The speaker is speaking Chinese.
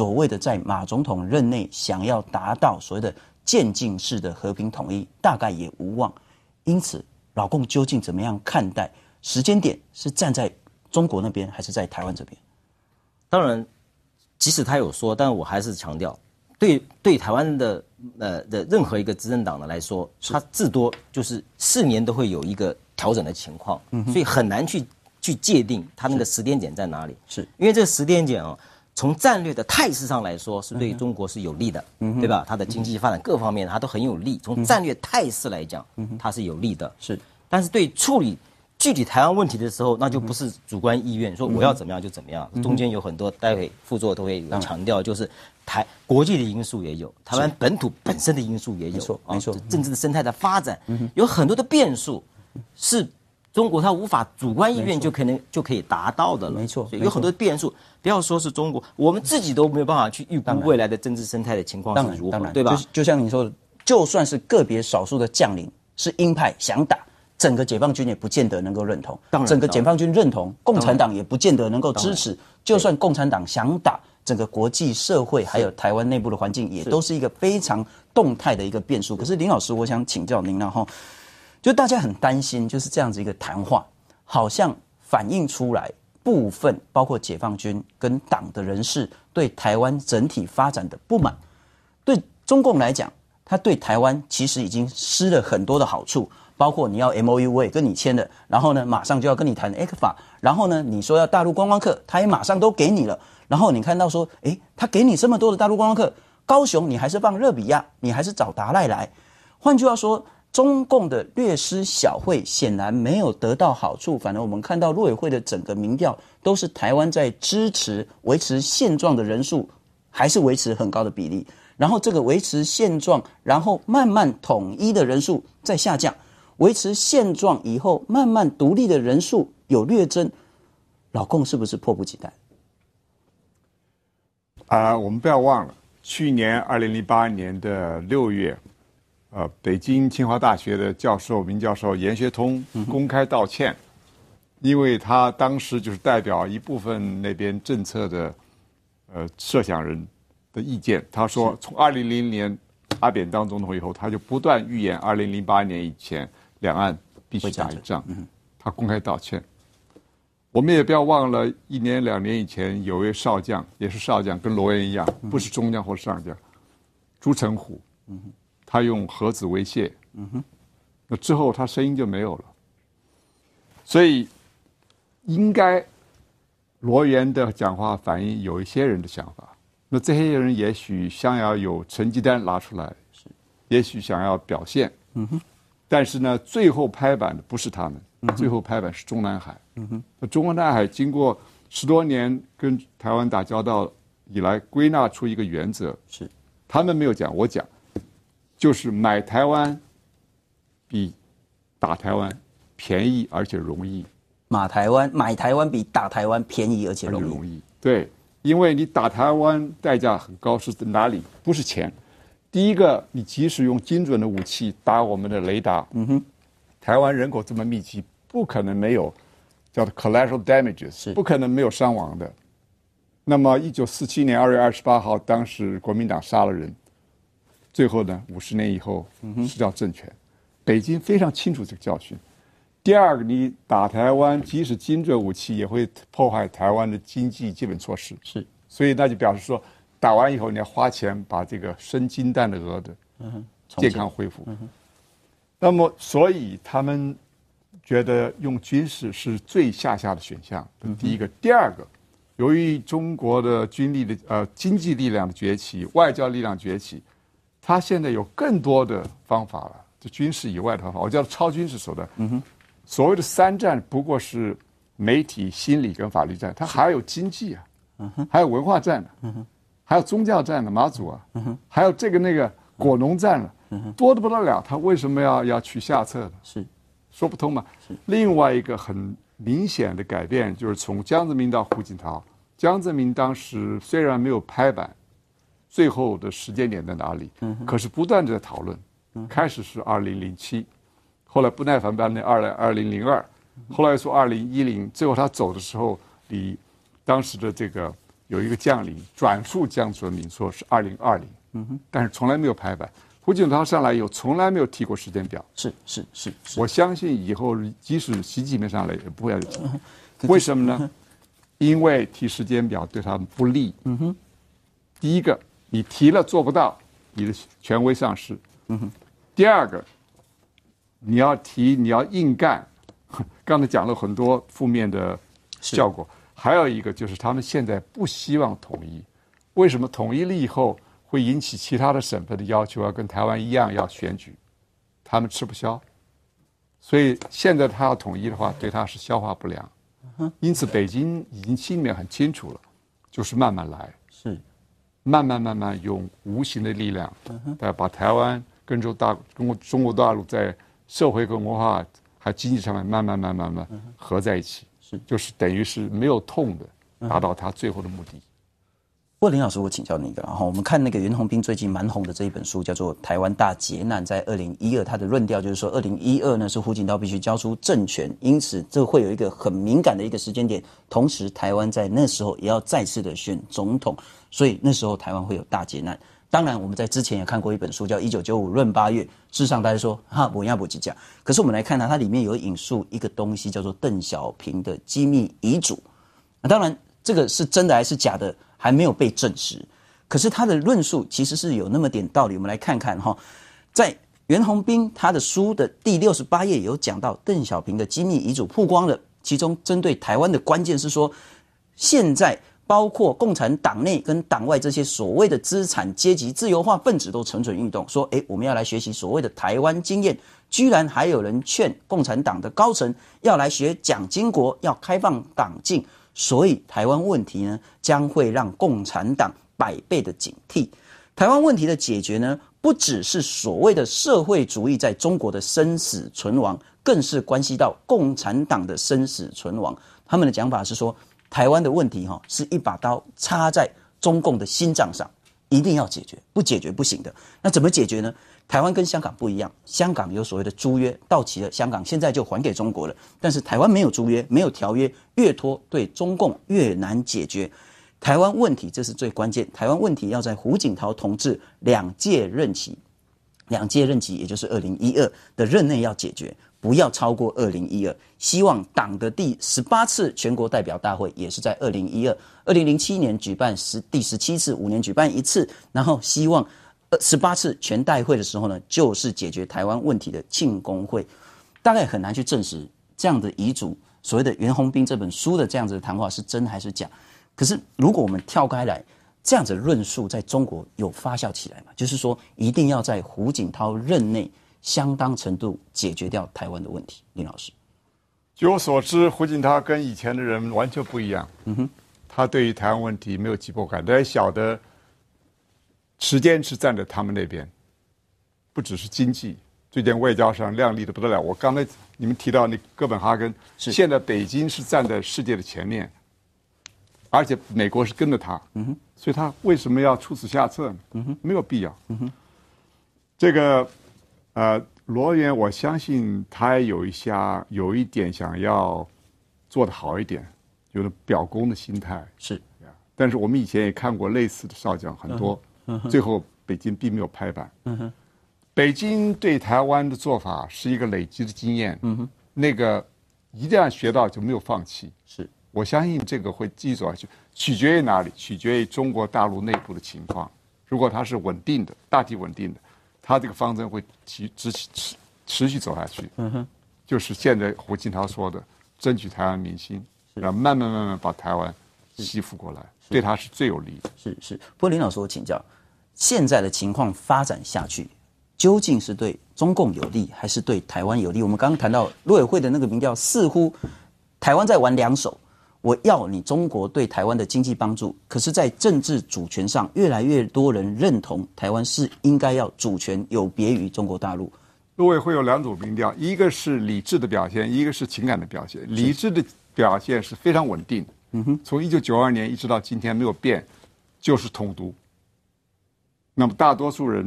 所谓的在马总统任内想要达到所谓的渐进式的和平统一，大概也无望。因此，老共究竟怎么样看待时间点？是站在中国那边，还是在台湾这边？当然，即使他有说，但我还是强调，对对台湾的呃的任何一个执政党的来说，他至多就是四年都会有一个调整的情况，所以很难去去界定他那个时间点在哪里。是因为这个时间点啊。从战略的态势上来说，是对中国是有利的，对吧？它的经济发展各方面，它都很有利。从战略态势来讲，它是有利的。是，但是对处理具体台湾问题的时候，那就不是主观意愿，说我要怎么样就怎么样。中间有很多，待会副座都会强调，就是台国际的因素也有，台湾本土本身的因素也有，没错，没错。政治的生态的发展，有很多的变数，是。中国它无法主观意愿就可能就可以达到的了，没错，有很多变数。不要说是中国，我们自己都没有办法去预估未来的政治生态的情况是如何，对吧？就像你说，就算是个别少数的将领是鹰派想打，整个解放军也不见得能够认同。当然，整个解放军认同，共产党也不见得能够支持。就算共产党想打，整个国际社会还有台湾内部的环境也都是一个非常动态的一个变数。可是林老师，我想请教您了哈。就大家很担心，就是这样子一个谈话，好像反映出来部分包括解放军跟党的人士对台湾整体发展的不满。对中共来讲，他对台湾其实已经失了很多的好处，包括你要 MOU 跟你签的，然后呢马上就要跟你谈 FTA，然后呢你说要大陆观光客，他也马上都给你了。然后你看到说，诶，他给你这么多的大陆观光客，高雄你还是放热比亚，你还是找达赖来。换句话说。中共的略施小惠显然没有得到好处，反而我们看到陆委会的整个民调都是台湾在支持维持现状的人数还是维持很高的比例，然后这个维持现状，然后慢慢统一的人数在下降，维持现状以后慢慢独立的人数有略增，老共是不是迫不及待？啊，我们不要忘了，去年二零零八年的六月。呃，北京清华大学的教授、名教授严学通公开道歉，因为他当时就是代表一部分那边政策的，呃，设想人的意见。他说，从二零零年阿扁当总统以后，他就不断预言二零零八年以前两岸必须打一仗。他公开道歉。我们也不要忘了，一年两年以前，有位少将，也是少将，跟罗源一样，不是中将或上将，朱成虎。他用核子威胁，嗯哼，那之后他声音就没有了，所以应该罗源的讲话反映有一些人的想法。那这些人也许想要有成绩单拿出来，也许想要表现，嗯哼。但是呢，最后拍板的不是他们，最后拍板是中南海，嗯哼。那国南海经过十多年跟台湾打交道以来，归纳出一个原则是：他们没有讲，我讲。就是买台湾比打台湾便宜而且容易。买台湾，买台湾比打台湾便宜而且容易。容易，对，因为你打台湾代价很高，是哪里？不是钱。第一个，你即使用精准的武器打我们的雷达，嗯哼，台湾人口这么密集，不可能没有叫做 collateral damages，是不可能没有伤亡的。那么，一九四七年二月二十八号，当时国民党杀了人。最后呢，五十年以后是叫政权。北京非常清楚这个教训。第二个，你打台湾，即使精准武器，也会破坏台湾的经济基本措施。是，所以那就表示说，打完以后你要花钱把这个生金蛋的鹅子健康恢复。那么，所以他们觉得用军事是最下下的选项。第一个，第二个，由于中国的军力的呃经济力量的崛起，外交力量崛起。他现在有更多的方法了，就军事以外的方法，我叫超军事手段。嗯哼，所谓的三战不过是媒体、心理跟法律战，他还有经济啊，嗯哼，还有文化战嗯哼，还有宗教战的，马祖啊，嗯哼，还有这个那个果农战了，嗯多的不得了。他为什么要要去下策呢？是，说不通嘛。另外一个很明显的改变就是从江泽民到胡锦涛，江泽民当时虽然没有拍板。最后的时间点在哪里？可是不断的在讨论，开始是二零零七，后来不耐烦搬那二二零零二，后来说二零一零，最后他走的时候，离当时的这个有一个将领转述江泽民说，是二零二零，但是从来没有排版。胡锦涛上来后，从来没有提过时间表，是是是，我相信以后即使习近平上来也不会提。为什么呢？因为提时间表对他们不利。嗯哼，第一个。你提了做不到，你的权威丧失。嗯，第二个，你要提你要硬干，刚才讲了很多负面的效果。还有一个就是他们现在不希望统一，为什么统一了以后会引起其他的省份的要求啊？跟台湾一样要选举，他们吃不消。所以现在他要统一的话，对他是消化不良。因此北京已经心里面很清楚了，就是慢慢来。慢慢慢慢用无形的力量，呃，把台湾、跟中大、中国、中国大陆在社会跟文化，还经济上面慢慢慢慢慢合在一起，是就是等于是没有痛的，达到他最后的目的。不过林老师，我请教你一个，然后我们看那个袁宏斌最近蛮红的这一本书，叫做《台湾大劫难》。在二零一二，他的论调就是说，二零一二呢是胡锦涛必须交出政权，因此这会有一个很敏感的一个时间点。同时，台湾在那时候也要再次的选总统，所以那时候台湾会有大劫难。当然，我们在之前也看过一本书，叫《一九九五论八月》，事实上大家说哈我要不计讲，可是我们来看呢，它里面有引述一个东西，叫做邓小平的机密遗嘱。那当然，这个是真的还是假的？还没有被证实，可是他的论述其实是有那么点道理。我们来看看哈，在袁宏斌他的书的第六十八页有讲到邓小平的机密遗嘱曝光了，其中针对台湾的关键是说，现在包括共产党内跟党外这些所谓的资产阶级自由化分子都蠢蠢欲动，说诶，我们要来学习所谓的台湾经验，居然还有人劝共产党的高层要来学蒋经国要开放党禁。所以台湾问题呢，将会让共产党百倍的警惕。台湾问题的解决呢，不只是所谓的社会主义在中国的生死存亡，更是关系到共产党的生死存亡。他们的讲法是说，台湾的问题哈，是一把刀插在中共的心脏上。一定要解决，不解决不行的。那怎么解决呢？台湾跟香港不一样，香港有所谓的租约到期了，香港现在就还给中国了。但是台湾没有租约，没有条约，越拖对中共越难解决。台湾问题这是最关键，台湾问题要在胡锦涛同志两届任期。两届任期，也就是二零一二的任内要解决，不要超过二零一二。希望党的第十八次全国代表大会也是在二零一二、二零零七年举办十第十七次，五年举办一次。然后希望呃十八次全代会的时候呢，就是解决台湾问题的庆功会。大概很难去证实这样的遗嘱，所谓的袁宏斌这本书的这样子的谈话是真还是假。可是如果我们跳开来，这样子论述在中国有发酵起来嘛？就是说，一定要在胡锦涛任内相当程度解决掉台湾的问题。林老师，据我所知，胡锦涛跟以前的人完全不一样。嗯哼，他对于台湾问题没有急迫感，他晓得时间是站在他们那边，不只是经济，最近外交上亮丽的不得了。我刚才你们提到那哥本哈根，现在北京是站在世界的前面。而且美国是跟着他，所以他为什么要出此下策呢？没有必要。这个，呃，罗源，我相信他也有一下，有一点想要做的好一点，有了表功的心态是。但是我们以前也看过类似的少将很多，最后北京并没有拍板。北京对台湾的做法是一个累积的经验。那个一定要学到就没有放弃。是。我相信这个会继续走下去，取决于哪里？取决于中国大陆内部的情况。如果它是稳定的，大体稳定的，它这个方针会持持持持续走下去。嗯哼，就是现在胡锦涛说的，争取台湾民心，然后慢慢慢慢把台湾吸附过来，对他是最有利的。是是，不过林老师，我请教，现在的情况发展下去，究竟是对中共有利，还是对台湾有利？我们刚刚谈到陆委会的那个民调，似乎台湾在玩两手。我要你中国对台湾的经济帮助，可是，在政治主权上，越来越多人认同台湾是应该要主权有别于中国大陆。陆委会有两组民调，一个是理智的表现，一个是情感的表现。理智的表现是非常稳定的，嗯哼，从一九九二年一直到今天没有变，就是统独。那么，大多数人。